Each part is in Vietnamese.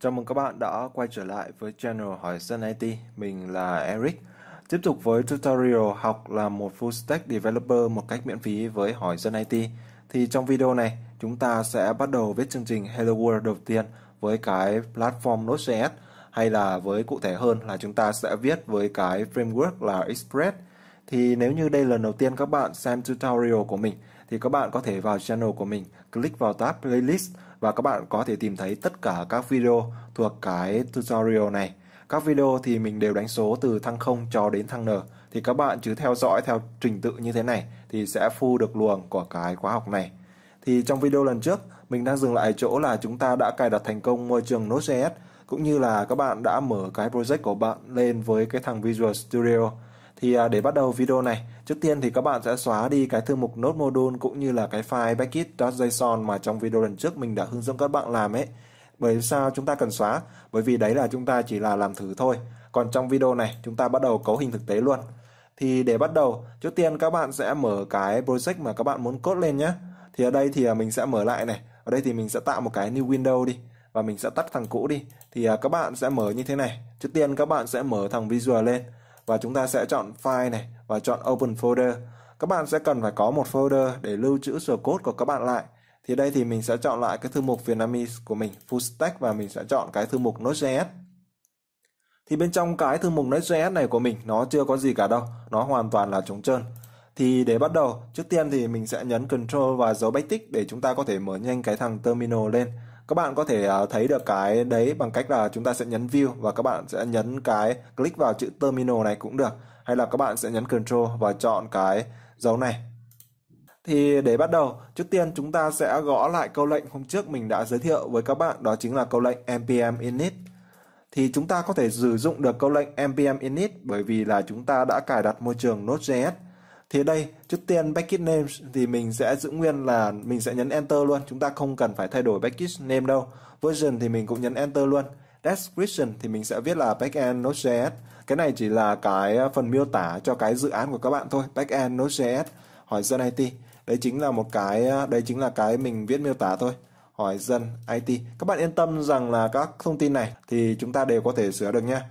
Chào mừng các bạn đã quay trở lại với channel Hỏi Dân IT, mình là Eric. Tiếp tục với tutorial học làm một full stack developer một cách miễn phí với Hỏi Dân IT. Thì trong video này, chúng ta sẽ bắt đầu viết chương trình Hello World đầu tiên với cái platform Node.js hay là với cụ thể hơn là chúng ta sẽ viết với cái framework là Express. Thì nếu như đây là lần đầu tiên các bạn xem tutorial của mình thì các bạn có thể vào channel của mình, click vào tab playlist và các bạn có thể tìm thấy tất cả các video thuộc cái tutorial này. Các video thì mình đều đánh số từ thăng 0 cho đến thăng N thì các bạn cứ theo dõi theo trình tự như thế này thì sẽ phu được luồng của cái khóa học này. Thì trong video lần trước mình đang dừng lại chỗ là chúng ta đã cài đặt thành công môi trường Node.js cũng như là các bạn đã mở cái project của bạn lên với cái thằng Visual Studio thì à, để bắt đầu video này, trước tiên thì các bạn sẽ xóa đi cái thư mục node module cũng như là cái file backit.json mà trong video lần trước mình đã hướng dẫn các bạn làm ấy. Bởi sao chúng ta cần xóa? Bởi vì đấy là chúng ta chỉ là làm thử thôi. Còn trong video này, chúng ta bắt đầu cấu hình thực tế luôn. Thì để bắt đầu, trước tiên các bạn sẽ mở cái project mà các bạn muốn code lên nhé. Thì ở đây thì à, mình sẽ mở lại này. Ở đây thì mình sẽ tạo một cái new window đi và mình sẽ tắt thằng cũ đi. Thì à, các bạn sẽ mở như thế này. Trước tiên các bạn sẽ mở thằng visual lên và chúng ta sẽ chọn File này và chọn Open Folder. Các bạn sẽ cần phải có một folder để lưu trữ sửa code của các bạn lại. Thì đây thì mình sẽ chọn lại cái thư mục Vietnamese của mình, Full Stack và mình sẽ chọn cái thư mục Node.js. Thì bên trong cái thư mục Node.js này của mình nó chưa có gì cả đâu, nó hoàn toàn là trống trơn. Thì để bắt đầu, trước tiên thì mình sẽ nhấn Ctrl và dấu backtick để chúng ta có thể mở nhanh cái thằng terminal lên các bạn có thể à, thấy được cái đấy bằng cách là chúng ta sẽ nhấn view và các bạn sẽ nhấn cái click vào chữ terminal này cũng được hay là các bạn sẽ nhấn control và chọn cái dấu này thì để bắt đầu, trước tiên chúng ta sẽ gõ lại câu lệnh hôm trước mình đã giới thiệu với các bạn, đó chính là câu lệnh npm init. Thì chúng ta có thể sử dụng được câu lệnh npm init bởi vì là chúng ta đã cài đặt môi trường Node.js thì đây trước tiên backit name thì mình sẽ giữ nguyên là mình sẽ nhấn enter luôn chúng ta không cần phải thay đổi backit name đâu version thì mình cũng nhấn enter luôn description thì mình sẽ viết là backend node.js cái này chỉ là cái ờ, phần miêu tả cho cái dự án của các bạn thôi backend node.js hỏi dân IT đấy chính là một cái ờ, đây chính là cái mình viết miêu tả thôi hỏi dân IT các bạn yên tâm rằng là các thông tin này thì chúng ta đều có thể sửa được nha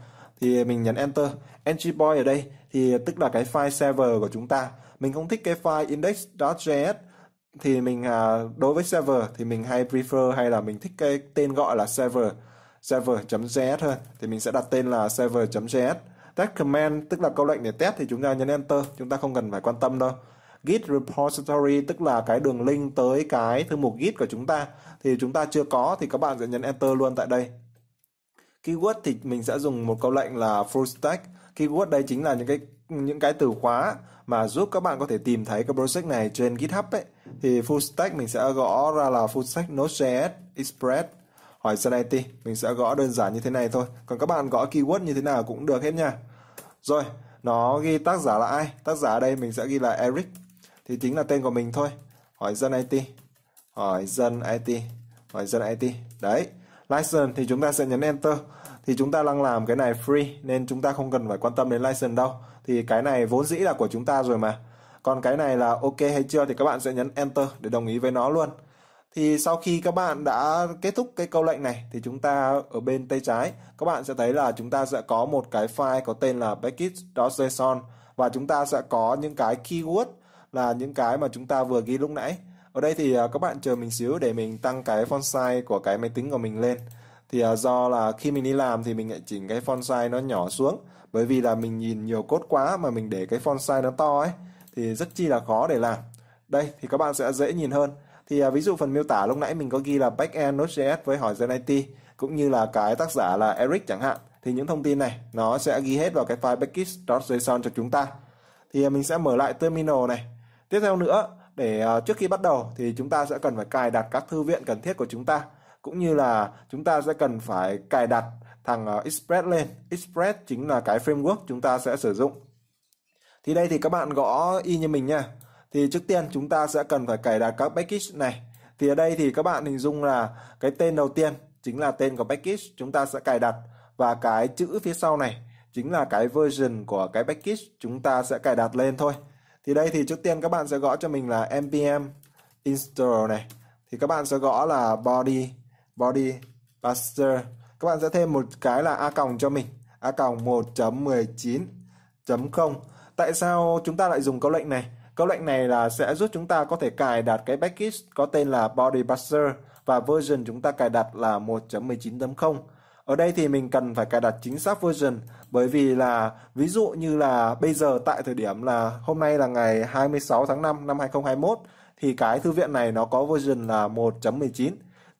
thì mình nhấn enter entry point ở đây thì tức là cái file server của chúng ta mình không thích cái file index.js thì mình à, đối với server thì mình hay prefer hay là mình thích cái tên gọi là server server.js hơn thì mình sẽ đặt tên là server.js test command tức là câu lệnh để test thì chúng ta nhấn enter chúng ta không cần phải quan tâm đâu git repository tức là cái đường link tới cái thư mục git của chúng ta thì chúng ta chưa có thì các bạn sẽ nhấn enter luôn tại đây keyword thì mình sẽ dùng một câu lệnh là full stack Keyword đây chính là những cái những cái từ khóa mà giúp các bạn có thể tìm thấy cái project này trên GitHub ấy. Thì full stack mình sẽ gõ ra là full stack Node.js Express hỏi Sanity. Mình sẽ gõ đơn giản như thế này thôi. Còn các bạn gõ keyword như thế nào cũng được hết nha. Rồi, nó ghi tác giả là ai? Tác giả ở đây mình sẽ ghi là Eric. Thì chính là tên của mình thôi. Hỏi dân IT. Hỏi dân IT. Hỏi dân IT. Đấy. License thì chúng ta sẽ nhấn Enter thì chúng ta đang làm cái này free nên chúng ta không cần phải quan tâm đến license đâu thì cái này vốn dĩ là của chúng ta rồi mà còn cái này là ok hay chưa thì các bạn sẽ nhấn enter để đồng ý với nó luôn thì sau khi các bạn đã kết thúc cái câu lệnh này thì chúng ta ở bên tay trái các bạn sẽ thấy là chúng ta sẽ có một cái file có tên là package.json và chúng ta sẽ có những cái keyword là những cái mà chúng ta vừa ghi lúc nãy ở đây thì à, các bạn chờ mình xíu để mình tăng cái font size của cái máy tính của mình lên thì uh, do là khi mình đi làm thì mình lại chỉnh cái font size nó nhỏ xuống bởi vì là mình nhìn nhiều cốt quá mà mình để cái font size nó to ấy thì rất chi là khó để làm đây thì các bạn sẽ dễ nhìn hơn thì à, ví dụ phần miêu tả lúc nãy mình có ghi là backend Node.js với hỏi Gen IT cũng như là cái tác giả là Eric chẳng hạn thì những thông tin này nó sẽ ghi hết vào cái file package.json cho chúng ta thì à, mình sẽ mở lại terminal này tiếp theo nữa để à, trước khi bắt đầu thì chúng ta sẽ cần phải cài đặt các thư viện cần thiết của chúng ta cũng như là chúng ta sẽ cần phải cài đặt thằng ờ, Express lên. Express chính là cái framework chúng ta sẽ sử dụng. Thì đây thì các bạn gõ y như mình nha. Thì trước tiên chúng ta sẽ cần phải cài đặt các package này. Thì ở đây thì các bạn hình dung là cái tên đầu tiên chính là tên của package chúng ta sẽ cài đặt và cái chữ phía sau này chính là cái version của cái package chúng ta sẽ cài đặt lên thôi. Thì đây thì trước tiên các bạn sẽ gõ cho mình là npm install này. Thì các bạn sẽ gõ là body body Buster. các bạn sẽ thêm một cái là a còng cho mình a còng 1.19.0 tại sao chúng ta lại dùng câu lệnh này câu lệnh này là sẽ giúp chúng ta có thể cài đặt cái package có tên là body Buster và version chúng ta cài đặt là 1.19.0 ở đây thì mình cần phải cài đặt chính xác version bởi vì là ví dụ như là bây giờ tại thời điểm là hôm nay là ngày 26 tháng 5 năm 2021 thì cái thư viện này nó có version là 1.19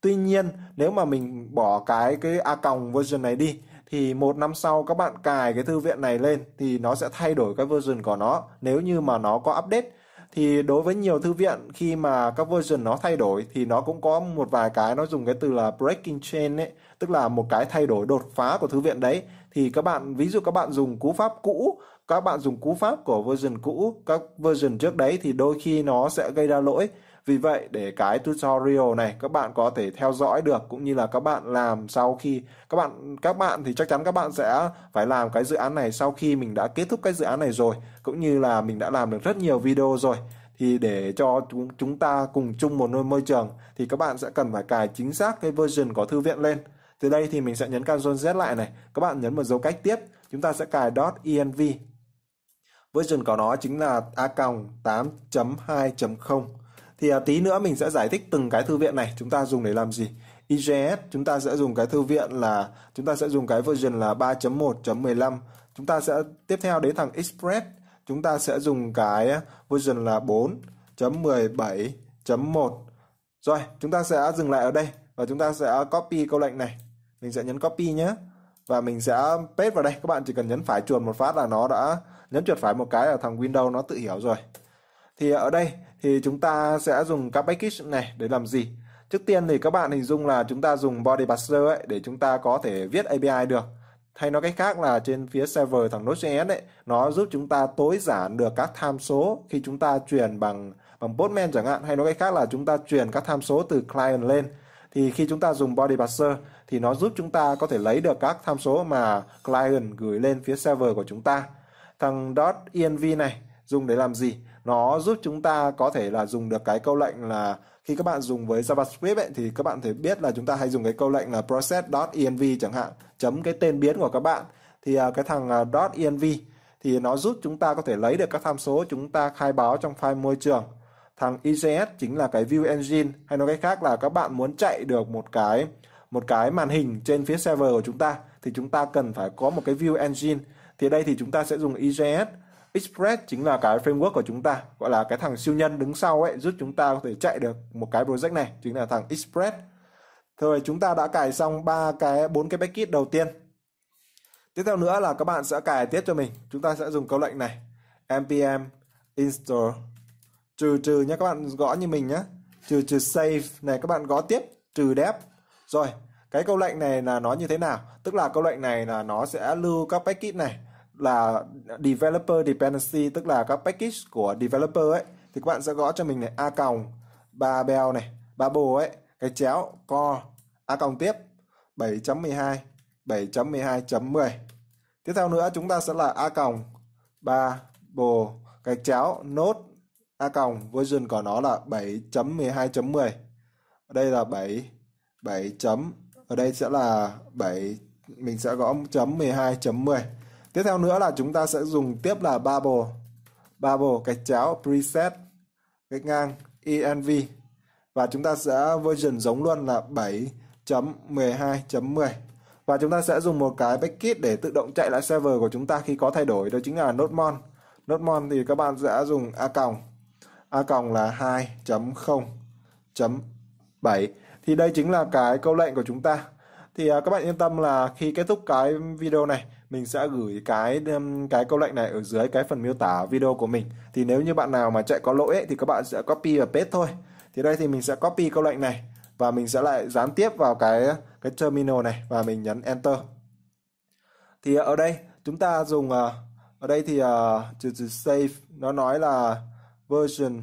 Tuy nhiên nếu mà mình bỏ cái cái a còng version này đi thì một năm sau các bạn cài cái thư viện này lên thì nó sẽ thay đổi cái version của nó nếu như mà nó có update thì đối với nhiều thư viện khi mà các version nó thay đổi thì nó cũng có một vài cái nó dùng cái từ là breaking chain ấy tức là một cái thay đổi đột phá của thư viện đấy thì các bạn ví dụ các bạn dùng cú pháp cũ các bạn dùng cú pháp của version cũ các version trước đấy thì đôi khi nó sẽ gây ra lỗi vì vậy để cái tutorial này các bạn có thể theo dõi được cũng như là các bạn làm sau khi các bạn các bạn thì chắc chắn các bạn sẽ phải làm cái dự án này sau khi mình đã kết thúc cái dự án này rồi cũng như là mình đã làm được rất nhiều video rồi thì để cho chúng chúng ta cùng chung một nơi môi trường thì các bạn sẽ cần phải cài chính xác cái version của thư viện lên từ đây thì mình sẽ nhấn Ctrl Z lại này các bạn nhấn một dấu cách tiếp chúng ta sẽ cài .env version của nó chính là a 8.2.0 thì à, tí nữa mình sẽ giải thích từng cái thư viện này chúng ta dùng để làm gì IGS chúng ta sẽ dùng cái thư viện là chúng ta sẽ dùng cái version là 3.1.15 chúng ta sẽ tiếp theo đến thằng Express chúng ta sẽ dùng cái version là 4.17.1 rồi chúng ta sẽ dừng lại ở đây và chúng ta sẽ copy câu lệnh này mình sẽ nhấn copy nhé và mình sẽ paste vào đây các bạn chỉ cần nhấn phải chuột một phát là nó đã nhấn chuột phải một cái là thằng Windows nó tự hiểu rồi thì ở đây thì chúng ta sẽ dùng các package này để làm gì trước tiên thì các bạn hình dung là chúng ta dùng body parser ấy để chúng ta có thể viết API được hay nói cách khác là trên phía server thằng Node.js ấy nó giúp chúng ta tối giản được các tham số khi chúng ta truyền bằng bằng postman chẳng hạn hay nói cách khác là chúng ta truyền các tham số từ client lên thì khi chúng ta dùng body parser thì nó giúp chúng ta có thể lấy được các tham số mà client gửi lên phía server của chúng ta thằng .env này dùng để làm gì nó giúp chúng ta có thể là dùng được cái câu lệnh là khi các bạn dùng với JavaScript ấy, thì các bạn thể biết là chúng ta hay dùng cái câu lệnh là process.env chẳng hạn chấm cái tên biến của các bạn thì à, cái thằng uh, .env thì nó giúp chúng ta có thể lấy được các tham số chúng ta khai báo trong file môi trường thằng EJS chính là cái view engine hay nói cách khác là các bạn muốn chạy được một cái một cái màn hình trên phía server của chúng ta thì chúng ta cần phải có một cái view engine thì đây thì chúng ta sẽ dùng EJS Express chính là cái framework của chúng ta gọi là cái thằng siêu nhân đứng sau ấy giúp chúng ta có thể chạy được một cái project này chính là thằng Express Thôi chúng ta đã cài xong ba cái bốn cái package đầu tiên tiếp theo nữa là các bạn sẽ cài tiếp cho mình chúng ta sẽ dùng câu lệnh này npm install trừ trừ nhé các bạn gõ như mình nhé trừ trừ save này các bạn gõ tiếp trừ dep rồi cái câu lệnh này là nó như thế nào tức là câu lệnh này là nó sẽ lưu các package này là developer dependency tức là các package của developer ấy thì các bạn sẽ gõ cho mình này a còng ba bell này ba bồ ấy cái chéo co a còng tiếp 7.12 7.12.10 tiếp theo nữa chúng ta sẽ là a còng ba bồ cái chéo nốt a còng version của nó là 7.12.10 ở đây là 7 7 chấm ở đây sẽ là 7 mình sẽ gõ chấm 12.10 tiếp theo nữa là chúng ta sẽ dùng tiếp là bubble bubble cái chéo preset gạch ngang env và chúng ta sẽ version giống luôn là 7.12.10 và chúng ta sẽ dùng một cái backit để tự động chạy lại server của chúng ta khi có thay đổi đó chính là nodemon nodemon thì các bạn sẽ dùng a còng a còng là 2.0.7 thì đây chính là cái câu lệnh của chúng ta thì à, các bạn yên tâm là khi kết thúc cái video này mình sẽ gửi cái um, cái câu lệnh này ở dưới cái phần miêu tả video của mình thì nếu như bạn nào mà chạy có lỗi ấy, thì các bạn sẽ copy và paste thôi thì đây thì mình sẽ copy câu lệnh này và mình sẽ lại dán tiếp vào cái cái terminal này và mình nhấn enter thì ở đây chúng ta dùng à, ở đây thì à, từ uh, save nó nói là version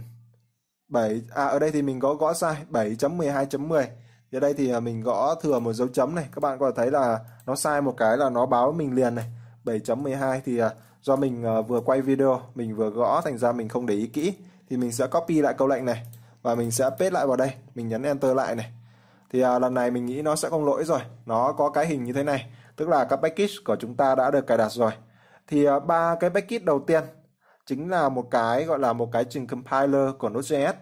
7 à ở đây thì mình có gõ sai 7.12.10 thì ở đây thì à, mình gõ thừa một dấu chấm này các bạn có thể thấy là nó sai một cái là nó báo mình liền này 7.12 thì à, do mình à, vừa quay video mình vừa gõ thành ra mình không để ý kỹ thì mình sẽ copy lại câu lệnh này và mình sẽ paste lại vào đây mình nhấn enter lại này thì lần này mình nghĩ nó sẽ không lỗi rồi nó có cái hình như thế này tức là các package của chúng ta đã được cài đặt rồi thì ba cái package đầu tiên chính là một cái gọi là một cái trình compiler của Node.js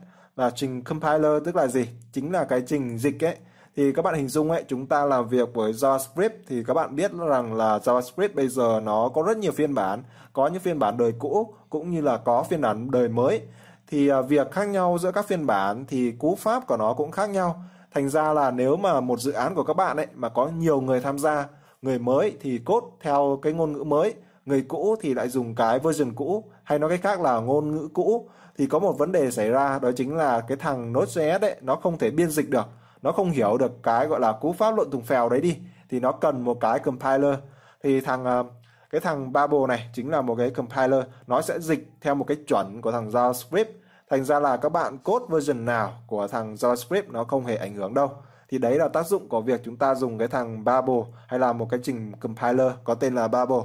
là trình compiler tức là gì chính là cái trình dịch ấy thì các bạn hình dung ấy chúng ta làm việc với JavaScript thì các bạn biết rằng là JavaScript bây giờ nó có rất nhiều phiên bản có những phiên bản đời cũ cũng như là có phiên bản đời mới thì à, việc khác nhau giữa các phiên bản thì cú pháp của nó cũng khác nhau thành ra là nếu mà một dự án của các bạn ấy mà có nhiều người tham gia người mới thì cốt theo cái ngôn ngữ mới người cũ thì lại dùng cái version cũ hay nói cách khác là ngôn ngữ cũ thì có một vấn đề xảy ra đó chính là cái thằng Node.js đấy nó không thể biên dịch được nó không hiểu được cái gọi là cú pháp luận tùng phèo đấy đi thì nó cần một cái compiler thì thằng ờ, cái thằng Babel này chính là một cái compiler nó sẽ dịch theo một cái chuẩn của thằng JavaScript thành ra là các bạn code version nào của thằng JavaScript nó không hề ảnh hưởng đâu thì đấy là tác dụng của việc chúng ta dùng cái thằng Babel hay là một cái trình compiler có tên là Babel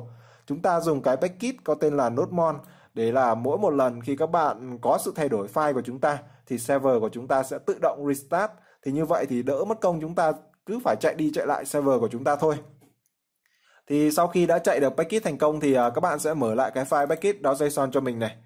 chúng ta dùng cái package có tên là Nodemon đấy là mỗi một lần khi các bạn có sự thay đổi file của chúng ta thì server của chúng ta sẽ tự động restart thì như vậy thì đỡ mất công chúng ta cứ phải chạy đi chạy lại server của chúng ta thôi thì sau khi đã chạy được packet thành công thì à, các bạn sẽ mở lại cái file packet đó JSON cho mình này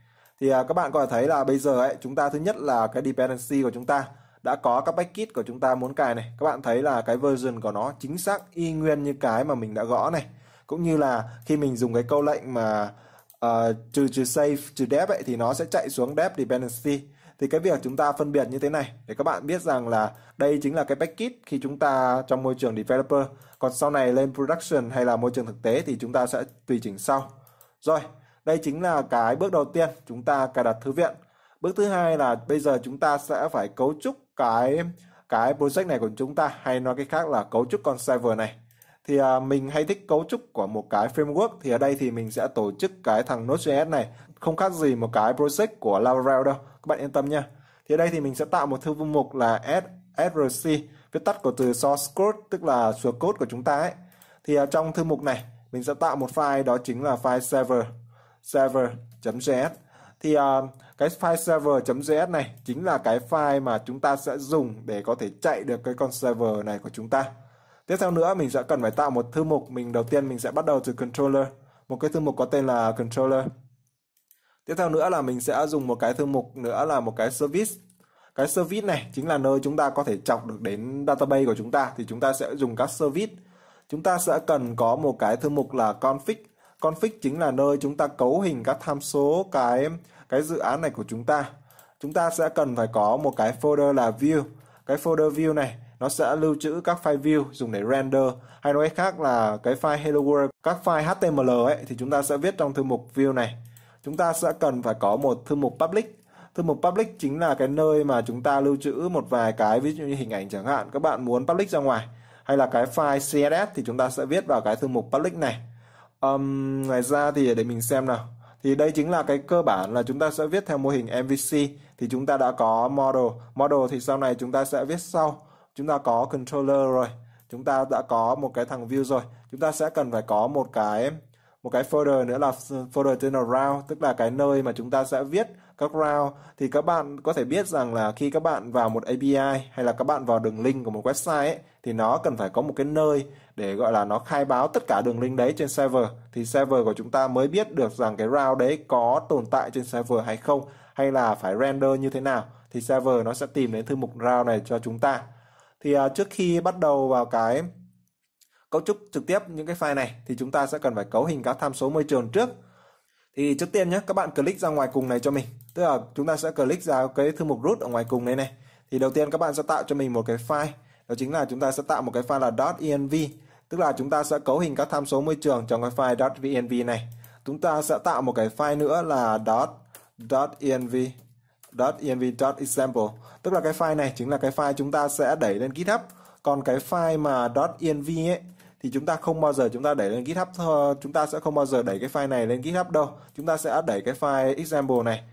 thì à, các bạn có thể thấy là bây giờ ấy chúng ta thứ nhất là cái dependency của chúng ta đã có các packet của chúng ta muốn cài này các bạn thấy là cái version của nó chính xác y nguyên như cái mà mình đã gõ này cũng như là khi mình dùng cái câu lệnh mà Ờ, trừ trừ save trừ depth ấy, thì nó sẽ chạy xuống depth dependency thì cái việc chúng ta phân biệt như thế này để các bạn biết rằng là đây chính là cái package khi chúng ta trong môi trường developer còn sau này lên production hay là môi trường thực tế thì chúng ta sẽ tùy chỉnh sau rồi đây chính là cái bước đầu tiên chúng ta cài đặt thư viện bước thứ hai là bây giờ chúng ta sẽ phải cấu trúc cái cái project này của chúng ta hay nói cái khác là cấu trúc con server này thì à, mình hay thích cấu trúc của một cái framework thì ở đây thì mình sẽ tổ chức cái thằng Node.js này không khác gì một cái project của Laravel đâu các bạn yên tâm nha thì ở đây thì mình sẽ tạo một thư mục là src viết tắt của từ source code tức là source code của chúng ta ấy thì à, trong thư mục này mình sẽ tạo một file đó chính là file server server.js thì à, cái file server.js này chính là cái file mà chúng ta sẽ dùng để có thể chạy được cái con server này của chúng ta Tiếp theo nữa mình sẽ cần phải tạo một thư mục. Mình đầu tiên mình sẽ bắt đầu từ controller, một cái thư mục có tên là controller. Tiếp theo nữa là mình sẽ dùng một cái thư mục nữa là một cái service. Cái service này chính là nơi chúng ta có thể chọc được đến database của chúng ta thì chúng ta sẽ dùng các service. Chúng ta sẽ cần có một cái thư mục là config. Config chính là nơi chúng ta cấu hình các tham số cái cái dự án này của chúng ta. Chúng ta sẽ cần phải có một cái folder là view. Cái folder view này nó sẽ lưu trữ các file view dùng để render hay nói cách khác là cái file hello world các file html ấy thì chúng ta sẽ viết trong thư mục view này chúng ta sẽ cần phải có một thư mục public thư mục public chính là cái nơi mà chúng ta lưu trữ một vài cái ví dụ như hình ảnh chẳng hạn các bạn muốn public ra ngoài hay là cái file css thì chúng ta sẽ viết vào cái thư mục public này um, ngoài ra thì để mình xem nào thì đây chính là cái cơ bản là chúng ta sẽ viết theo mô hình MVC thì chúng ta đã có model model thì sau này chúng ta sẽ viết sau chúng ta có controller rồi chúng ta đã có một cái thằng view rồi chúng ta sẽ cần phải có một cái một cái folder nữa là folder tên là round tức là cái nơi mà chúng ta sẽ viết các round thì các bạn có thể biết rằng là khi các bạn vào một API hay là các bạn vào đường link của một website ấy, thì nó cần phải có một cái nơi để gọi là nó khai báo tất cả đường link đấy trên server thì server của chúng ta mới biết được rằng cái round đấy có tồn tại trên server hay không hay là phải render như thế nào thì server nó sẽ tìm đến thư mục round này cho chúng ta thì uh, trước khi bắt đầu vào cái cấu trúc trực tiếp những cái file này thì chúng ta sẽ cần phải cấu hình các tham số môi trường trước thì trước tiên nhé các bạn click ra ngoài cùng này cho mình tức là chúng ta sẽ click ra cái thư mục root ở ngoài cùng này này thì đầu tiên các bạn sẽ tạo cho mình một cái file đó chính là chúng ta sẽ tạo một cái file là .env tức là chúng ta sẽ cấu hình các tham số môi trường trong cái file .env này chúng ta sẽ tạo một cái file nữa là .env .env .example tức là cái file này chính là cái file chúng ta sẽ đẩy lên GitHub còn cái file mà .env ấy thì chúng ta không bao giờ chúng ta đẩy lên GitHub chúng ta sẽ không bao giờ đẩy cái file này lên GitHub đâu chúng ta sẽ đẩy cái file example này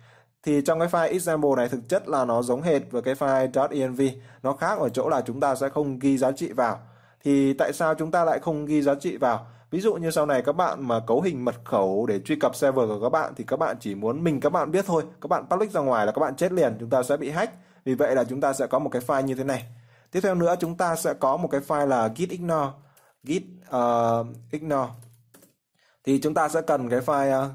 thì trong cái file example này thực chất là nó giống hệt với cái file .env nó khác ở chỗ là chúng ta sẽ không ghi giá trị vào thì tại sao chúng ta lại không ghi giá trị vào ví dụ như sau này các bạn mà cấu hình mật khẩu để truy cập server của các bạn thì các bạn chỉ muốn mình các bạn biết thôi các bạn public ra ngoài là các bạn chết liền chúng ta sẽ bị hack vì vậy là chúng ta sẽ có một cái file như thế này. Tiếp theo nữa chúng ta sẽ có một cái file là git ignore, git uh, ignore. Thì chúng ta sẽ cần cái file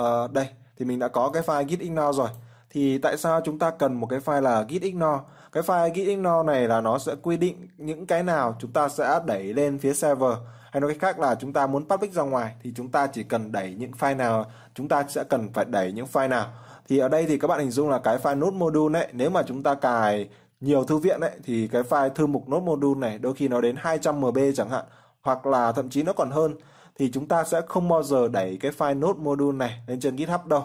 uh, đây, thì mình đã có cái file git ignore rồi. Thì tại sao chúng ta cần một cái file là git ignore? Cái file git ignore này là nó sẽ quy định những cái nào chúng ta sẽ đẩy lên phía server hay nói cách khác là chúng ta muốn public ra ngoài thì chúng ta chỉ cần đẩy những file nào chúng ta sẽ cần phải đẩy những file nào thì ở đây thì các bạn hình dung là cái file node module này nếu mà chúng ta cài nhiều thư viện ấy thì cái file thư mục node module này đôi khi nó đến 200 MB chẳng hạn hoặc là thậm chí nó còn hơn thì chúng ta sẽ không bao giờ đẩy cái file node module này lên trên GitHub đâu.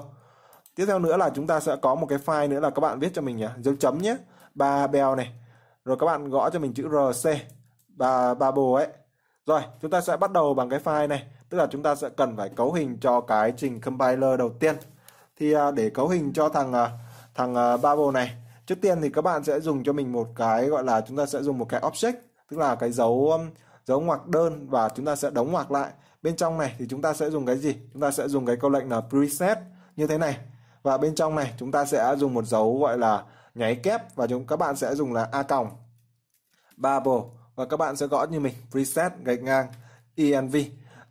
Tiếp theo nữa là chúng ta sẽ có một cái file nữa là các bạn viết cho mình nhé, dấu chấm nhé, ba bell này. Rồi các bạn gõ cho mình chữ rc ba ba bồ ấy. Rồi, chúng ta sẽ bắt đầu bằng cái file này, tức là chúng ta sẽ cần phải cấu hình cho cái trình compiler đầu tiên thì à, để cấu hình cho thằng à, thằng à, bubble này trước tiên thì các bạn sẽ dùng cho mình một cái gọi là chúng ta sẽ dùng một cái object tức là cái dấu dấu ngoặc đơn và chúng ta sẽ đóng ngoặc lại bên trong này thì chúng ta sẽ dùng cái gì chúng ta sẽ dùng cái câu lệnh là preset như thế này và bên trong này chúng ta sẽ dùng một dấu gọi là nháy kép và chúng các bạn sẽ dùng là a còng bubble và các bạn sẽ gõ như mình preset gạch ngang env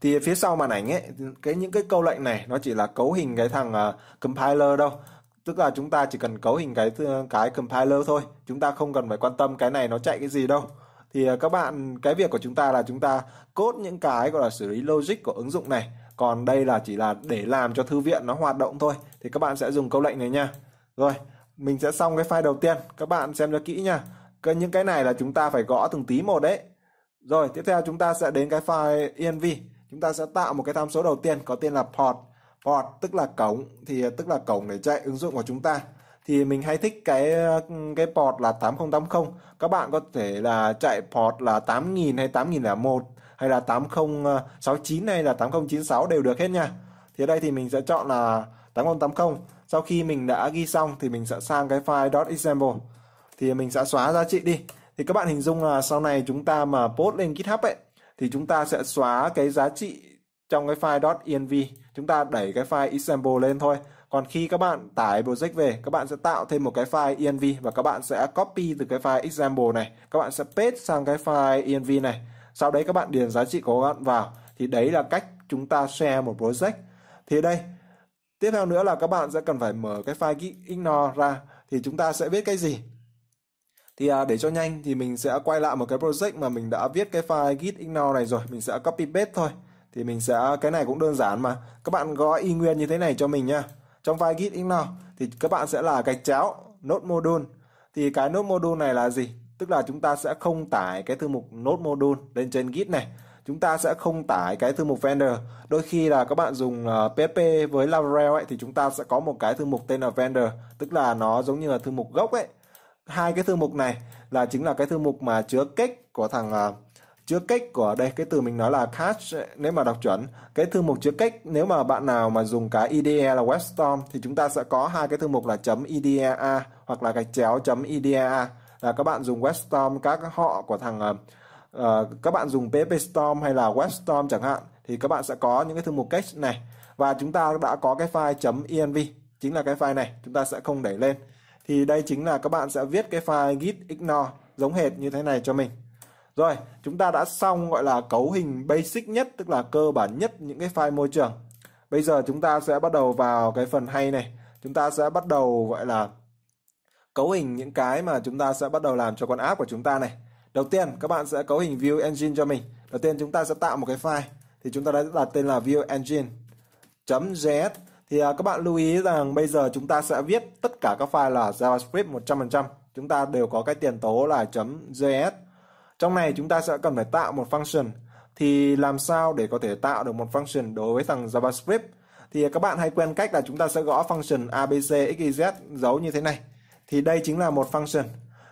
thì phía sau màn ảnh ấy cái những cái câu lệnh này nó chỉ là cấu hình cái thằng uh, compiler đâu tức là chúng ta chỉ cần cấu hình cái cái compiler thôi chúng ta không cần phải quan tâm cái này nó chạy cái gì đâu thì ờ, các bạn cái việc của chúng ta là chúng ta cốt những cái gọi là xử lý logic của ứng dụng này còn đây là chỉ là để làm cho thư viện nó hoạt động thôi thì các bạn sẽ dùng câu lệnh này nha rồi mình sẽ xong cái file đầu tiên các bạn xem cho kỹ nha cái, những cái này là chúng ta phải gõ từng tí một đấy rồi tiếp theo chúng ta sẽ đến cái file env chúng ta sẽ tạo một cái tham số đầu tiên có tên là port port tức là cổng thì à, tức là cổng để chạy ứng dụng của chúng ta thì mình hay thích cái cái port là 8080 các bạn có thể là chạy port là 8000 hay 8001 hay là 8069 hay là 8096 đều được hết nha thì ở đây thì mình sẽ chọn là 8080 sau khi mình đã ghi xong thì mình sẽ sang cái file .example thì mình sẽ xóa giá trị đi thì các bạn hình dung là sau này chúng ta mà post lên GitHub ấy thì chúng ta sẽ xóa cái giá trị trong cái file .env chúng ta đẩy cái file example lên thôi còn khi các bạn tải project về các bạn sẽ tạo thêm một cái file env và các bạn sẽ copy từ cái file example này các bạn sẽ paste sang cái file env này sau đấy các bạn điền giá trị của các bạn vào thì đấy là cách chúng ta share một project thì đây tiếp theo nữa là các bạn sẽ cần phải mở cái file ignore ra thì chúng ta sẽ biết cái gì thì à, để cho nhanh thì mình sẽ quay lại một cái project mà mình đã viết cái file git ignore này rồi mình sẽ copy paste thôi thì mình sẽ cái này cũng đơn giản mà các bạn gõ y nguyên như thế này cho mình nha trong file git ignore thì các bạn sẽ là gạch chéo node module thì cái node module này là gì tức là chúng ta sẽ không tải cái thư mục node module lên trên git này chúng ta sẽ không tải cái thư mục vendor đôi khi là các bạn dùng php ờ, với laravel ấy thì chúng ta sẽ có một cái thư mục tên là vendor tức là nó giống như là thư mục gốc ấy hai cái thư mục này là chính là cái thư mục mà chứa kích của thằng uh, chứa kích của đây cái từ mình nói là cache nếu mà đọc chuẩn cái thư mục chứa kích nếu mà bạn nào mà dùng cái IDE là WebStorm thì chúng ta sẽ có hai cái thư mục là .idea e hoặc là gạch chéo .idea e là các bạn dùng WebStorm các họ của thằng uh, các bạn dùng PPStorm hay là WebStorm chẳng hạn thì các bạn sẽ có những cái thư mục cache này và chúng ta đã có cái file .env chính là cái file này chúng ta sẽ không đẩy lên thì đây chính là các bạn sẽ viết cái file git ignore giống hệt như thế này cho mình rồi chúng ta đã xong gọi là cấu hình basic nhất tức là cơ bản nhất những cái file môi trường bây giờ chúng ta sẽ bắt đầu vào cái phần hay này chúng ta sẽ bắt đầu gọi là cấu hình những cái mà chúng ta sẽ bắt đầu làm cho con app của chúng ta này đầu tiên các bạn sẽ cấu hình view engine cho mình đầu tiên chúng ta sẽ tạo một cái file thì chúng ta đã đặt tên là view engine js thì à, các bạn lưu ý rằng bây giờ chúng ta sẽ viết tất cả các file là JavaScript 100%. Chúng ta đều có cái tiền tố là .js. Trong này chúng ta sẽ cần phải tạo một function. Thì làm sao để có thể tạo được một function đối với thằng JavaScript? Thì à, các bạn hãy quen cách là chúng ta sẽ gõ function abc xyz dấu như thế này. Thì đây chính là một function.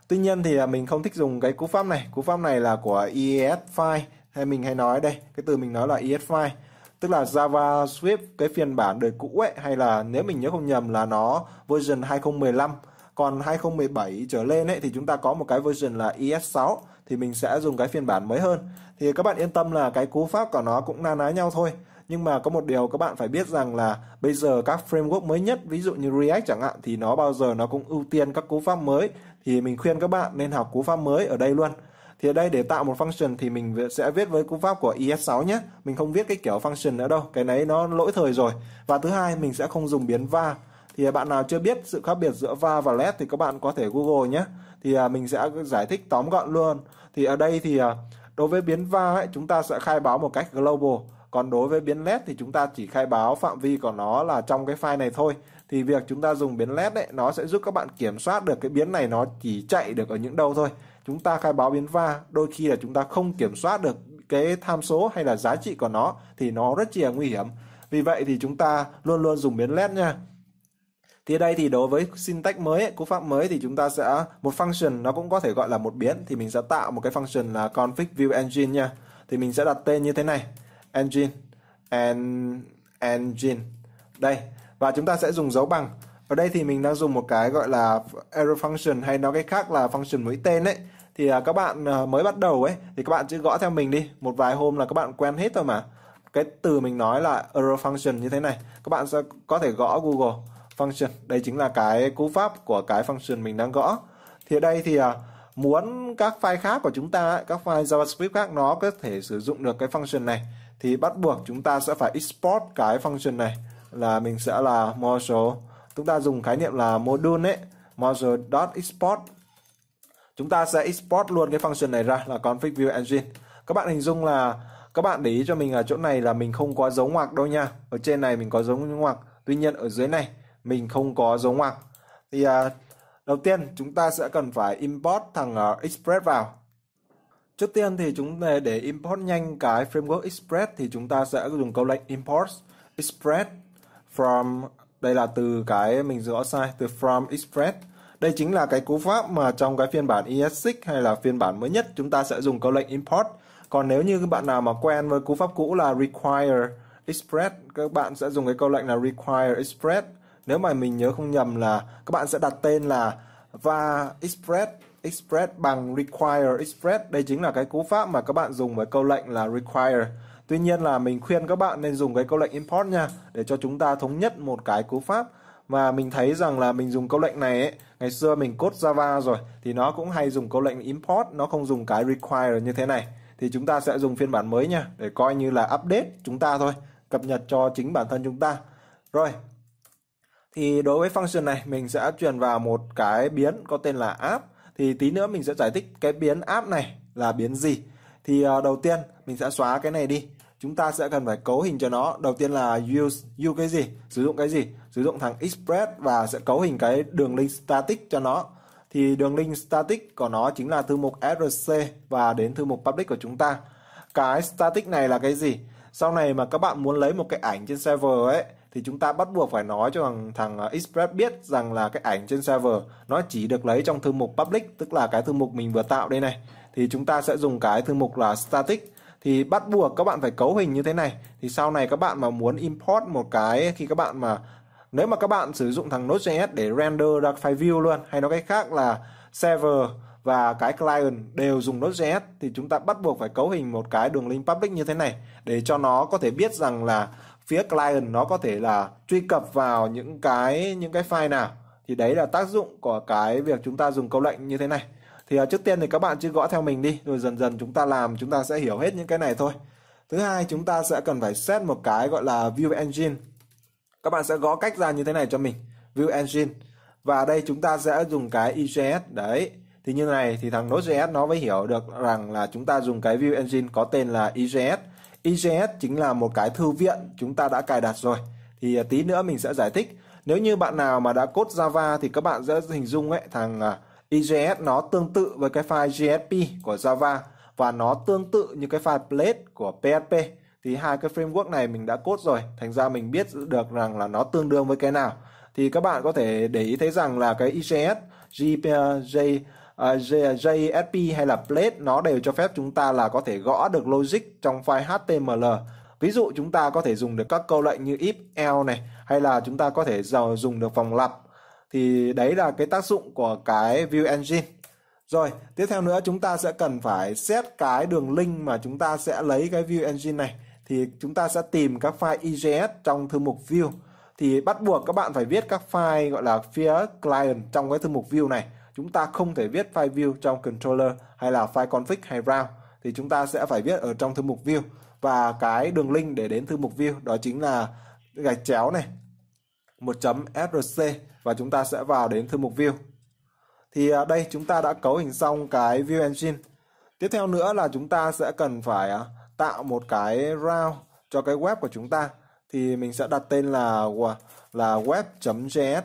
Tuy nhiên thì à, mình không thích dùng cái cú pháp này. Cú pháp này là của ES file hay mình hay nói đây, cái từ mình nói là ES file tức là Java Swift cái phiên bản đời cũ ấy hay là nếu mình nhớ không nhầm là nó version 2015 còn 2017 trở lên ấy thì chúng ta có một cái version là ES6 thì mình sẽ dùng cái phiên bản mới hơn thì các bạn yên tâm là cái cú pháp của nó cũng na ná nhau thôi nhưng mà có một điều các bạn phải biết rằng là bây giờ các framework mới nhất ví dụ như React chẳng hạn thì nó bao giờ nó cũng ưu tiên các cú pháp mới thì mình khuyên các bạn nên học cú pháp mới ở đây luôn thì ở đây để tạo một function thì mình sẽ viết với cú pháp của es 6 nhé mình không viết cái kiểu function nữa đâu cái đấy nó lỗi thời rồi và thứ hai mình sẽ không dùng biến va thì bạn nào chưa biết sự khác biệt giữa va và let thì các bạn có thể google nhé thì à, mình sẽ giải thích tóm gọn luôn thì ở đây thì à, đối với biến va ấy, chúng ta sẽ khai báo một cách global còn đối với biến let thì chúng ta chỉ khai báo phạm vi của nó là trong cái file này thôi thì việc chúng ta dùng biến let ấy nó sẽ giúp các bạn kiểm soát được cái biến này nó chỉ chạy được ở những đâu thôi chúng ta khai báo biến va đôi khi là chúng ta không kiểm soát được cái tham số hay là giá trị của nó thì nó rất là nguy hiểm vì vậy thì chúng ta luôn luôn dùng biến let nha thì ở đây thì đối với syntax mới cú pháp mới thì chúng ta sẽ một function nó cũng có thể gọi là một biến thì mình sẽ tạo một cái function là config view engine nha thì mình sẽ đặt tên như thế này engine and engine đây và chúng ta sẽ dùng dấu bằng ở đây thì mình đang dùng một cái gọi là error function hay nói cái khác là function mũi tên đấy thì à, các bạn à, mới bắt đầu ấy thì các bạn cứ gõ theo mình đi một vài hôm là các bạn quen hết rồi mà cái từ mình nói là error function như thế này các bạn sẽ có thể gõ google function đây chính là cái cú pháp của cái function mình đang gõ thì ở đây thì à, muốn các file khác của chúng ta các file javascript khác nó có thể sử dụng được cái function này thì bắt buộc chúng ta sẽ phải export cái function này là mình sẽ là module chúng ta dùng khái niệm là module ấy module dot export chúng ta sẽ export luôn cái function này ra là config view engine các bạn hình dung là các bạn để ý cho mình ở chỗ này là mình không có dấu ngoặc đâu nha ở trên này mình có dấu ngoặc tuy nhiên ở dưới này mình không có dấu ngoặc thì à, đầu tiên chúng ta sẽ cần phải import thằng uh, express vào trước tiên thì chúng ta để import nhanh cái framework express thì chúng ta sẽ dùng câu lệnh import express from đây là từ cái mình rõ sai từ from express đây chính là cái cú pháp mà trong cái phiên bản ES6 hay là phiên bản mới nhất chúng ta sẽ dùng câu lệnh import. Còn nếu như các bạn nào mà quen với cú pháp cũ là require express, các bạn sẽ dùng cái câu lệnh là require express. Nếu mà mình nhớ không nhầm là các bạn sẽ đặt tên là va express express bằng require express. Đây chính là cái cú pháp mà các bạn dùng với câu lệnh là require. Tuy nhiên là mình khuyên các bạn nên dùng cái câu lệnh import nha để cho chúng ta thống nhất một cái cú pháp và mình thấy rằng là mình dùng câu lệnh này ấy, ngày xưa mình cốt Java rồi thì nó cũng hay dùng câu lệnh import nó không dùng cái require như thế này thì chúng ta sẽ dùng phiên bản mới nha để coi như là update chúng ta thôi cập nhật cho chính bản thân chúng ta rồi thì đối với function này mình sẽ truyền vào một cái biến có tên là app thì tí nữa mình sẽ giải thích cái biến app này là biến gì thì ờ, đầu tiên mình sẽ xóa cái này đi chúng ta sẽ cần phải cấu hình cho nó đầu tiên là use use cái gì sử dụng cái gì sử dụng thằng express và sẽ cấu hình cái đường link static cho nó thì đường link static của nó chính là thư mục src và đến thư mục public của chúng ta cái static này là cái gì sau này mà các bạn muốn lấy một cái ảnh trên server ấy thì chúng ta bắt buộc phải nói cho thằng, thằng Express biết rằng là cái ảnh trên server nó chỉ được lấy trong thư mục public tức là cái thư mục mình vừa tạo đây này thì chúng ta sẽ dùng cái thư mục là static thì bắt buộc các bạn phải cấu hình như thế này thì sau này các bạn mà muốn import một cái khi các bạn mà nếu mà các bạn sử dụng thằng Node.js để render ra file view luôn hay nói cách khác là server và cái client đều dùng Node.js thì chúng ta bắt buộc phải cấu hình một cái đường link public như thế này để cho nó có thể biết rằng là phía client nó có thể là truy cập vào những cái những cái file nào thì đấy là tác dụng của cái việc chúng ta dùng câu lệnh như thế này thì uh, trước tiên thì các bạn chưa gõ theo mình đi rồi dần dần chúng ta làm chúng ta sẽ hiểu hết những cái này thôi thứ hai chúng ta sẽ cần phải set một cái gọi là view engine các bạn sẽ gõ cách ra như thế này cho mình view engine và đây chúng ta sẽ dùng cái IJS e đấy thì như này thì thằng Node.js nó mới hiểu được rằng là chúng ta dùng cái view engine có tên là IJS e IJS e chính là một cái thư viện chúng ta đã cài đặt rồi thì à, tí nữa mình sẽ giải thích nếu như bạn nào mà đã cốt Java thì các bạn sẽ hình dung ấy thằng à, EJS nó tương tự với cái file JSP của Java và nó tương tự như cái file plate của PHP thì hai cái framework này mình đã cốt rồi thành ra mình biết được rằng là nó tương đương với cái nào thì các bạn có thể để ý thấy rằng là cái EJS JPJ uh, à, JSP hay là plate nó đều cho phép chúng ta là có thể gõ được logic trong file HTML Ví dụ chúng ta có thể dùng được các câu lệnh như if, else này hay là chúng ta có thể dùng được vòng lặp thì đấy là cái tác dụng của cái view engine rồi tiếp theo nữa chúng ta sẽ cần phải xét cái đường link mà chúng ta sẽ lấy cái view engine này thì chúng ta sẽ tìm các file EJS trong thư mục view thì bắt buộc các bạn phải viết các file gọi là phía client trong cái thư mục view này chúng ta không thể viết file view trong controller hay là file config hay route thì chúng ta sẽ phải viết ở trong thư mục view và cái đường link để đến thư mục view đó chính là gạch chéo này 1.src và chúng ta sẽ vào đến thư mục view thì à, đây chúng ta đã cấu hình xong cái view engine tiếp theo nữa là chúng ta sẽ cần phải à, tạo một cái round cho cái web của chúng ta thì mình sẽ đặt tên là à, là web.js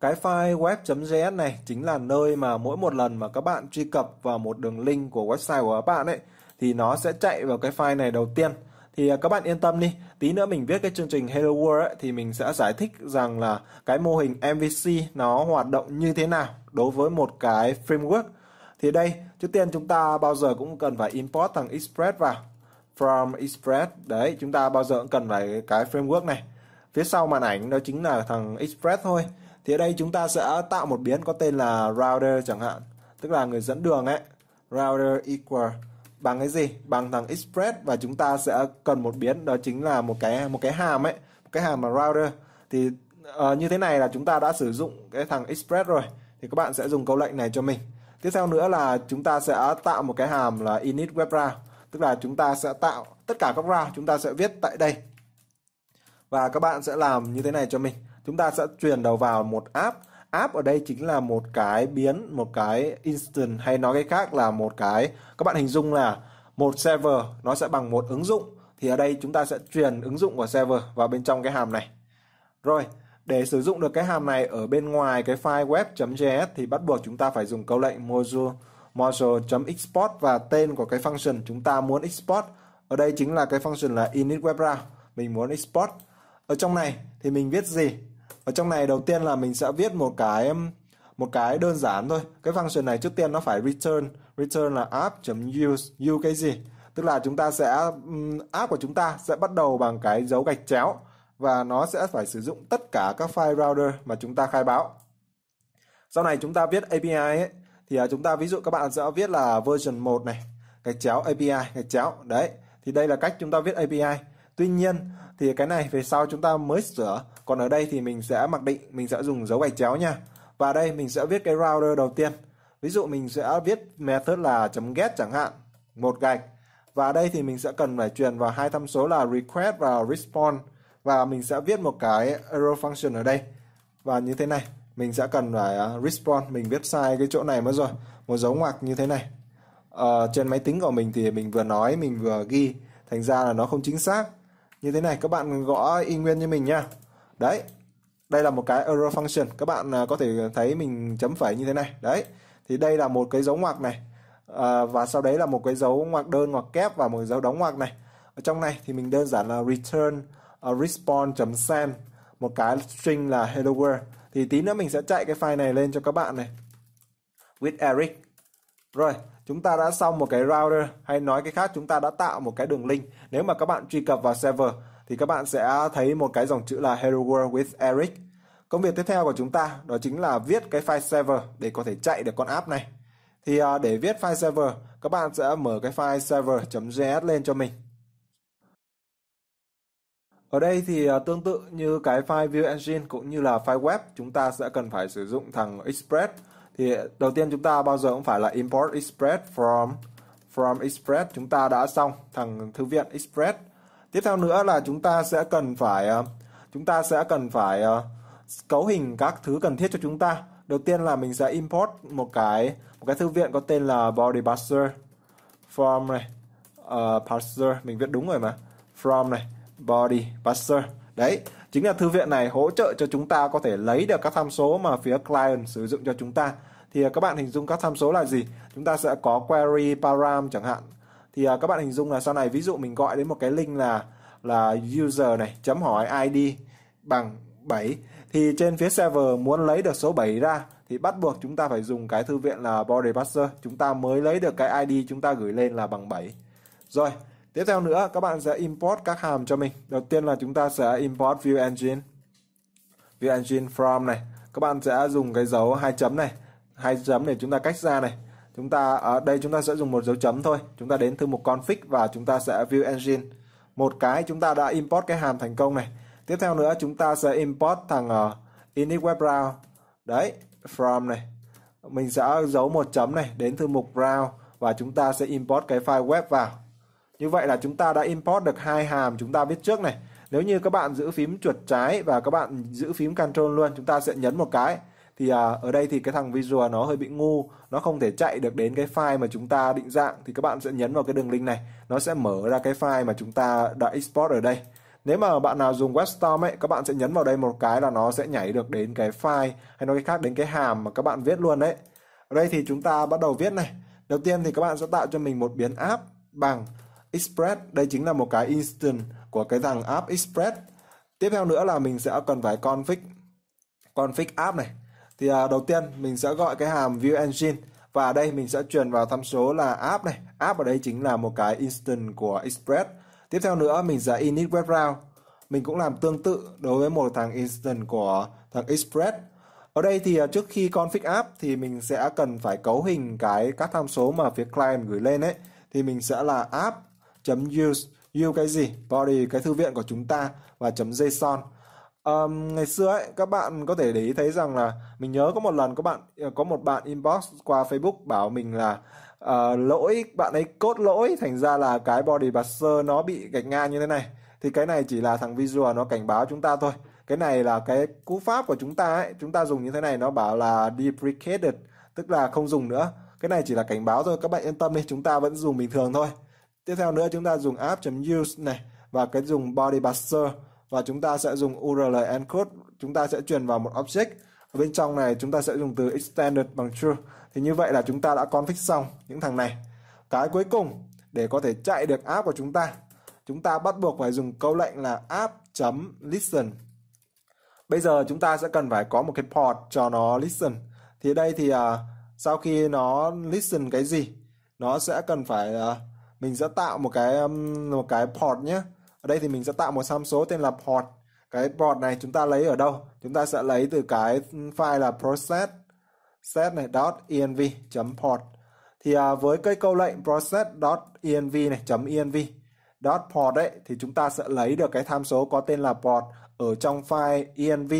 cái file web.js này chính là nơi mà mỗi một lần mà các bạn truy cập vào một đường link của website của các bạn ấy thì nó sẽ chạy vào cái file này đầu tiên thì à, các bạn yên tâm đi tí nữa mình viết cái chương trình Hello World ấy, thì mình sẽ giải thích rằng là cái mô hình MVC nó hoạt động như thế nào đối với một cái framework thì đây trước tiên chúng ta bao giờ cũng cần phải import thằng Express vào from Express đấy chúng ta bao giờ cũng cần phải cái framework này phía sau màn ảnh đó chính là thằng Express thôi thì ở đây chúng ta sẽ tạo một biến có tên là router chẳng hạn tức là người dẫn đường ấy router equal bằng cái gì bằng thằng express và chúng ta sẽ cần một biến đó chính là một cái một cái hàm ấy một cái hàm mà router thì uh, như thế này là chúng ta đã sử dụng cái thằng express rồi thì các bạn sẽ dùng câu lệnh này cho mình tiếp theo nữa là chúng ta sẽ tạo một cái hàm là init web route tức là chúng ta sẽ tạo tất cả các route chúng ta sẽ viết tại đây và các bạn sẽ làm như thế này cho mình chúng ta sẽ truyền đầu vào một app app ở đây chính là một cái biến một cái instant hay nói cái khác là một cái các bạn hình dung là một server nó sẽ bằng một ứng dụng thì ở đây chúng ta sẽ truyền ứng dụng của server vào bên trong cái hàm này rồi để sử dụng được cái hàm này ở bên ngoài cái file web.js thì bắt buộc chúng ta phải dùng câu lệnh module module.export và tên của cái function chúng ta muốn export ở đây chính là cái function là init web mình muốn export ở trong này thì mình viết gì ở trong này đầu tiên là mình sẽ viết một cái một cái đơn giản thôi cái function này trước tiên nó phải return return là app.use use cái gì tức là chúng ta sẽ app của chúng ta sẽ bắt đầu bằng cái dấu gạch chéo và nó sẽ phải sử dụng tất cả các file router mà chúng ta khai báo sau này chúng ta viết API ấy, thì à, chúng ta ví dụ các bạn sẽ viết là version 1 này gạch chéo API gạch chéo đấy thì đây là cách chúng ta viết API tuy nhiên thì cái này về sau chúng ta mới sửa còn ở đây thì mình sẽ mặc định mình sẽ dùng dấu gạch chéo nha và đây mình sẽ viết cái router đầu tiên ví dụ mình sẽ viết method là chấm get chẳng hạn một gạch và đây thì mình sẽ cần phải truyền vào hai tham số là request và response và mình sẽ viết một cái error function ở đây và như thế này mình sẽ cần phải à, response mình viết sai cái chỗ này mất rồi một dấu ngoặc như thế này ờ, trên máy tính của mình thì mình vừa nói mình vừa ghi thành ra là nó không chính xác như thế này các bạn gõ y nguyên như mình nha đấy đây là một cái error function các bạn à, có thể thấy mình chấm phẩy như thế này đấy thì đây là một cái dấu ngoặc này à, và sau đấy là một cái dấu ngoặc đơn ngoặc kép và một dấu đóng ngoặc này ở trong này thì mình đơn giản là return uh, chấm send một cái string là hello world thì tí nữa mình sẽ chạy cái file này lên cho các bạn này with Eric rồi chúng ta đã xong một cái router hay nói cái khác chúng ta đã tạo một cái đường link nếu mà các bạn truy cập vào server thì các bạn sẽ thấy một cái dòng chữ là Hello World with Eric. Công việc tiếp theo của chúng ta đó chính là viết cái file server để có thể chạy được con app này. Thì à, để viết file server, các bạn sẽ mở cái file server.js lên cho mình. Ở đây thì à, tương tự như cái file View Engine cũng như là file web, chúng ta sẽ cần phải sử dụng thằng Express. Thì đầu tiên chúng ta bao giờ cũng phải là import Express from from Express chúng ta đã xong thằng thư viện Express tiếp theo nữa là chúng ta sẽ cần phải ờ, chúng ta sẽ cần phải ờ, cấu hình các thứ cần thiết cho chúng ta đầu tiên là mình sẽ import một cái một cái thư viện có tên là body parser from này ờ, uh, parser mình viết đúng rồi mà from này body parser đấy chính là thư viện này hỗ trợ cho chúng ta có thể lấy được các tham số mà phía client sử dụng cho chúng ta thì các bạn hình dung các tham số là gì chúng ta sẽ có query param chẳng hạn thì à, các bạn hình dung là sau này ví dụ mình gọi đến một cái link là là user này chấm hỏi id bằng 7 thì trên phía server muốn lấy được số 7 ra thì bắt buộc chúng ta phải dùng cái thư viện là body parser chúng ta mới lấy được cái id chúng ta gửi lên là bằng 7 rồi tiếp theo nữa các bạn sẽ import các hàm cho mình đầu tiên là chúng ta sẽ import view engine view engine from này các bạn sẽ dùng cái dấu hai chấm này hai chấm để chúng ta cách ra này chúng ta ở ờ, đây chúng ta sẽ dùng một dấu chấm thôi chúng ta đến thư mục config và chúng ta sẽ view engine một cái chúng ta đã import cái hàm thành công này tiếp theo nữa chúng ta sẽ import thằng uh, init web browser đấy from này mình sẽ giấu một chấm này đến thư mục route và chúng ta sẽ import cái file web vào như vậy là chúng ta đã import được hai hàm chúng ta biết trước này nếu như các bạn giữ phím chuột trái và các bạn giữ phím control luôn chúng ta sẽ nhấn một cái thì à, ở đây thì cái thằng visual nó hơi bị ngu nó không thể chạy được đến cái file mà chúng ta định dạng thì các bạn sẽ nhấn vào cái đường link này nó sẽ mở ra cái file mà chúng ta đã export ở đây nếu mà bạn nào dùng WebStorm ấy các bạn sẽ nhấn vào đây một cái là nó sẽ nhảy được đến cái file hay nói cách khác đến cái hàm mà các bạn viết luôn đấy ở đây thì chúng ta bắt đầu viết này đầu tiên thì các bạn sẽ tạo cho mình một biến app bằng express đây chính là một cái instance của cái thằng app express tiếp theo nữa là mình sẽ cần phải config config app này thì à, đầu tiên mình sẽ gọi cái hàm view engine và ở đây mình sẽ truyền vào tham số là app này app ở đây chính là một cái instance của express tiếp theo nữa mình sẽ init web route mình cũng làm tương tự đối với một thằng instance của thằng express ở đây thì à, trước khi config app thì mình sẽ cần phải cấu hình cái các tham số mà phía client gửi lên ấy thì mình sẽ là app.use chấm use cái gì body cái thư viện của chúng ta và chấm json Um, ngày xưa ấy các bạn có thể để ý thấy rằng là mình nhớ có một lần có bạn ờ, có một bạn inbox qua Facebook bảo mình là uh, lỗi bạn ấy cốt lỗi thành ra là cái body buster nó bị gạch ngang như thế này thì cái này chỉ là thằng visual nó cảnh báo chúng ta thôi cái này là cái cú pháp của chúng ta ấy chúng ta dùng như thế này nó bảo là deprecated tức là không dùng nữa cái này chỉ là cảnh báo thôi các bạn yên tâm đi chúng ta vẫn dùng bình thường thôi tiếp theo nữa chúng ta dùng app.use này và cái dùng body buster và chúng ta sẽ dùng URL encode chúng ta sẽ truyền vào một object ở bên trong này chúng ta sẽ dùng từ extended bằng true thì như vậy là chúng ta đã config xong những thằng này cái cuối cùng để có thể chạy được app của chúng ta chúng ta bắt buộc phải dùng câu lệnh là app.listen bây giờ chúng ta sẽ cần phải có một cái port cho nó listen thì đây thì uh, sau khi nó listen cái gì nó sẽ cần phải uh, mình sẽ tạo một cái um, một cái port nhé ở đây thì mình sẽ tạo một tham số tên là port cái port này chúng ta lấy ở đâu chúng ta sẽ lấy từ cái file là process set này dot env chấm port thì à, với cái câu lệnh process dot env này chấm env dot port đấy thì chúng ta sẽ lấy được cái tham số có tên là port ở trong file env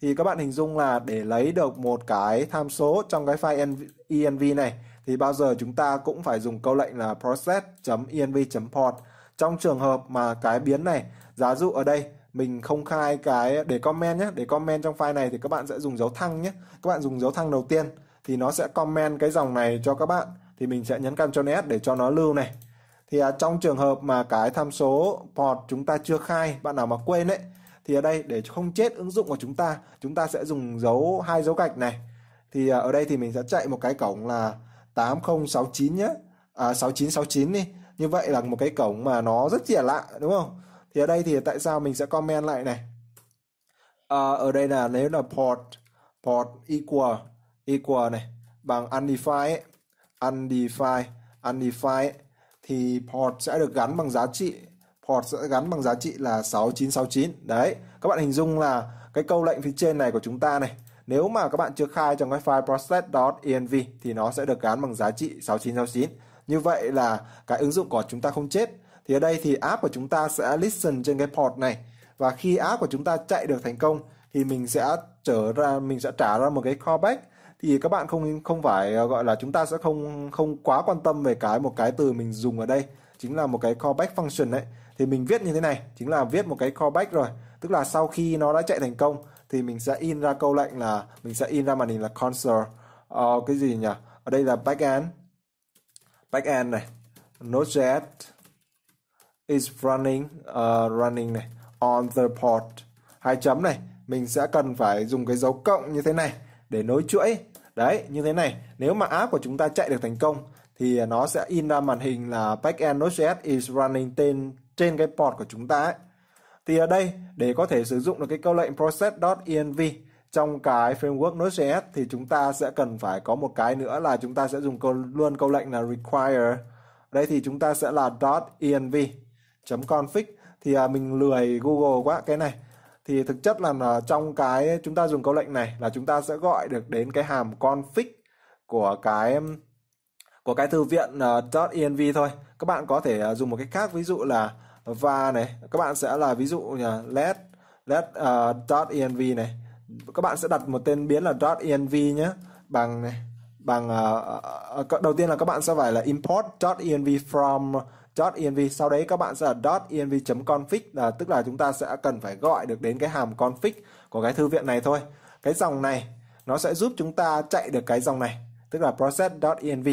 thì các bạn hình dung là để lấy được một cái tham số trong cái file env này thì bao giờ chúng ta cũng phải dùng câu lệnh là process env chấm port trong trường hợp mà cái biến này giá dụ ở đây mình không khai cái để comment nhé để comment trong file này thì các bạn sẽ dùng dấu thăng nhé các bạn dùng dấu thăng đầu tiên thì nó sẽ comment cái dòng này cho các bạn thì mình sẽ nhấn Ctrl S để cho nó lưu này thì à, trong trường hợp mà cái tham số port chúng ta chưa khai bạn nào mà quên đấy thì ở đây để không chết ứng dụng của chúng ta chúng ta sẽ dùng dấu hai dấu gạch này thì à, ở đây thì mình sẽ chạy một cái cổng là 8069 nhé à, 6969 đi như vậy là một cái cổng mà nó rất chỉ là lạ đúng không thì ở đây thì tại sao mình sẽ comment lại này à, ở đây là nếu là port port equal equal này bằng undefined undefined undefined thì port sẽ được gắn bằng giá trị port sẽ gắn bằng giá trị là 6969 đấy các bạn hình dung là cái câu lệnh phía trên này của chúng ta này nếu mà các bạn chưa khai trong cái file process.env thì nó sẽ được gắn bằng giá trị 6969 như vậy là cái ứng dụng của chúng ta không chết. Thì ở đây thì app của chúng ta sẽ listen trên cái port này và khi app của chúng ta chạy được thành công thì mình sẽ trở ra mình sẽ trả ra một cái callback thì các bạn không không phải ờ, gọi là chúng ta sẽ không không quá quan tâm về cái một cái từ mình dùng ở đây chính là một cái callback function đấy thì mình viết như thế này chính là viết một cái callback rồi tức là sau khi nó đã chạy thành công thì mình sẽ in ra câu lệnh là mình sẽ in ra màn hình là console uh, cái gì nhỉ ở đây là backend backend này Node.js is running uh, running này on the port hai chấm này mình sẽ cần phải dùng cái dấu cộng như thế này để nối chuỗi đấy như thế này nếu mà app của chúng ta chạy được thành công thì nó sẽ in ra màn hình là backend Node.js is running tên trên cái port của chúng ta ấy. thì ở đây để có thể sử dụng được cái câu lệnh process.env trong cái framework Node.js thì chúng ta sẽ cần phải có một cái nữa là chúng ta sẽ dùng câu, luôn câu lệnh là require đây thì chúng ta sẽ là .env config thì à, mình lười Google quá cái này thì thực chất là, à, trong cái chúng ta dùng câu lệnh này là chúng ta sẽ gọi được đến cái hàm config của cái của cái thư viện uh, .env thôi các bạn có thể uh, dùng một cái khác ví dụ là và này các bạn sẽ là ví dụ là let let uh, .env này các bạn sẽ đặt một tên biến là dot env nhé bằng này bằng uh, đầu tiên là các bạn sẽ phải là import dot env from dot env sau đấy các bạn sẽ là dot env config là tức là chúng ta sẽ cần phải gọi được đến cái hàm config của cái thư viện này thôi cái dòng này nó sẽ giúp chúng ta chạy được cái dòng này tức là process dot env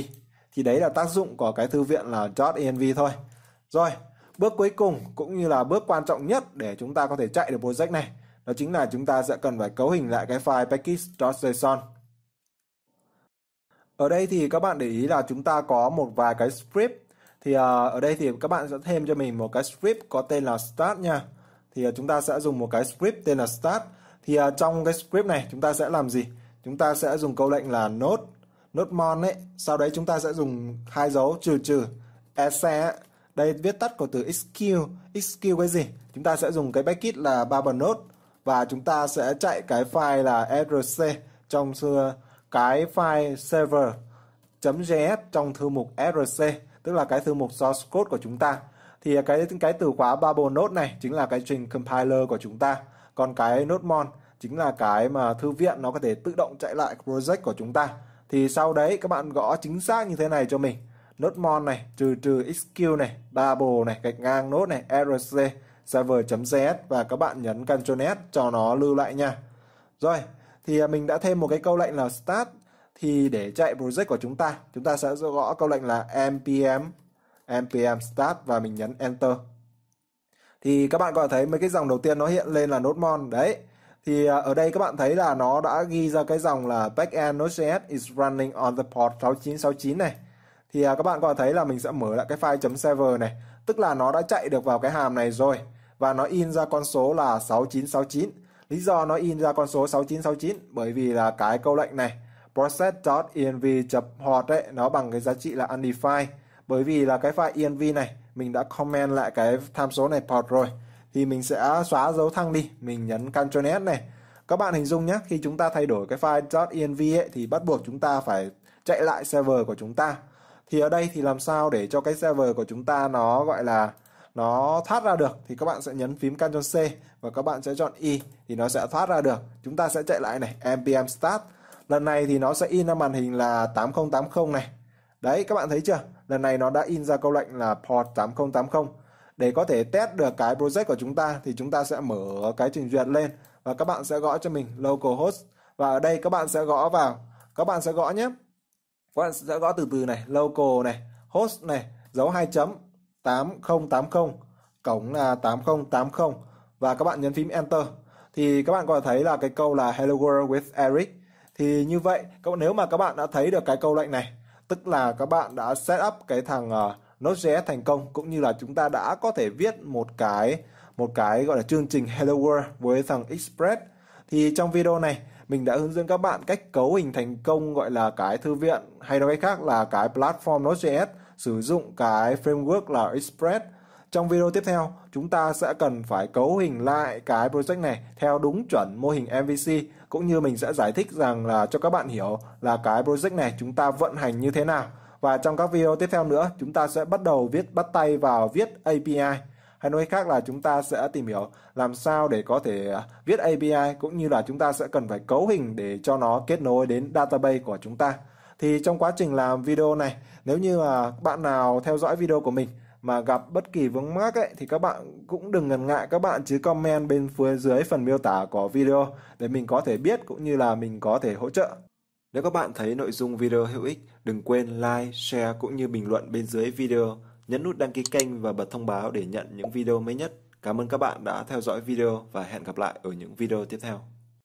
thì đấy là tác dụng của cái thư viện là dot env thôi rồi bước cuối cùng cũng như là bước quan trọng nhất để chúng ta có thể chạy được project này đó chính là chúng ta sẽ cần phải cấu hình lại cái file package.json. Ở đây thì các bạn để ý là chúng ta có một vài cái script thì à, ở đây thì các bạn sẽ thêm cho mình một cái script có tên là start nha. Thì à, chúng ta sẽ dùng một cái script tên là start. Thì à, trong cái script này chúng ta sẽ làm gì? Chúng ta sẽ dùng câu lệnh là node node mon ấy sau đấy chúng ta sẽ dùng hai dấu trừ trừ ec đây viết tắt của từ xq xq cái gì chúng ta sẽ dùng cái bracket là bubble node và chúng ta sẽ chạy cái file là src trong cái file server .js trong thư mục src tức là cái thư mục source code của chúng ta thì cái cái từ khóa bubble node này chính là cái trình compiler của chúng ta còn cái node mon chính là cái mà thư viện nó có thể tự động chạy lại project của chúng ta thì sau đấy các bạn gõ chính xác như thế này cho mình node mon này trừ trừ xq này double này gạch ngang node này src server.js và các bạn nhấn Ctrl S cho nó lưu lại nha. Rồi, thì à, mình đã thêm một cái câu lệnh là start thì để chạy project của chúng ta, chúng ta sẽ gõ câu lệnh là npm npm start và mình nhấn enter. Thì các bạn có thể thấy mấy cái dòng đầu tiên nó hiện lên là nốt mon đấy. Thì à, ở đây các bạn thấy là nó đã ghi ra cái dòng là backend node.js is running on the port 6969 này. Thì à, các bạn có thể thấy là mình sẽ mở lại cái file .server này, tức là nó đã chạy được vào cái hàm này rồi và nó in ra con số là 6969. Lý do nó in ra con số 6969 bởi vì là cái câu lệnh này process.env.hot đấy nó bằng cái giá trị là undefined bởi vì là cái file env này mình đã comment lại cái tham số này port rồi thì mình sẽ xóa dấu thăng đi mình nhấn Ctrl S này các bạn hình dung nhé khi chúng ta thay đổi cái file .env ấy, thì bắt buộc chúng ta phải chạy lại server của chúng ta thì ở đây thì làm sao để cho cái server của chúng ta nó gọi là nó thoát ra được thì các bạn sẽ nhấn phím Ctrl C và các bạn sẽ chọn Y e thì nó sẽ thoát ra được. Chúng ta sẽ chạy lại này, npm start. Lần này thì nó sẽ in ra màn hình là 8080 này. Đấy các bạn thấy chưa? Lần này nó đã in ra câu lệnh là port 8080. Để có thể test được cái project của chúng ta thì chúng ta sẽ mở cái trình duyệt lên và các bạn sẽ gõ cho mình localhost và ở đây các bạn sẽ gõ vào các bạn sẽ gõ nhé các bạn sẽ gõ từ từ này local này host này dấu hai chấm 8080 cổng là 8080 và các bạn nhấn phím enter thì các bạn có thể thấy là cái câu là hello world with Eric thì như vậy nếu mà các bạn đã thấy được cái câu lệnh này tức là các bạn đã set up cái thằng uh, Node.js thành công cũng như là chúng ta đã có thể viết một cái một cái gọi là chương trình Hello World với thằng Express thì trong video này mình đã hướng dẫn các bạn cách cấu hình thành công gọi là cái thư viện hay nói cách khác là cái platform Node.js sử dụng cái framework là Express. Trong video tiếp theo, chúng ta sẽ cần phải cấu hình lại cái project này theo đúng chuẩn mô hình MVC cũng như mình sẽ giải thích rằng là cho các bạn hiểu là cái project này chúng ta vận hành như thế nào. Và trong các video tiếp theo nữa, chúng ta sẽ bắt đầu viết bắt tay vào viết API. Hay nói khác là chúng ta sẽ tìm hiểu làm sao để có thể à, viết API cũng như là chúng ta sẽ cần phải cấu hình để cho nó kết nối đến database của chúng ta thì trong quá trình làm video này nếu như là bạn nào theo dõi video của mình mà gặp bất kỳ vướng mắc ấy thì các bạn cũng đừng ngần ngại các bạn chứ comment bên phía dưới phần miêu tả của video để mình có thể biết cũng như là mình có thể hỗ trợ. Nếu các bạn thấy nội dung video hữu ích, đừng quên like, share cũng như bình luận bên dưới video, nhấn nút đăng ký kênh và bật thông báo để nhận những video mới nhất. Cảm ơn các bạn đã theo dõi video và hẹn gặp lại ở những video tiếp theo.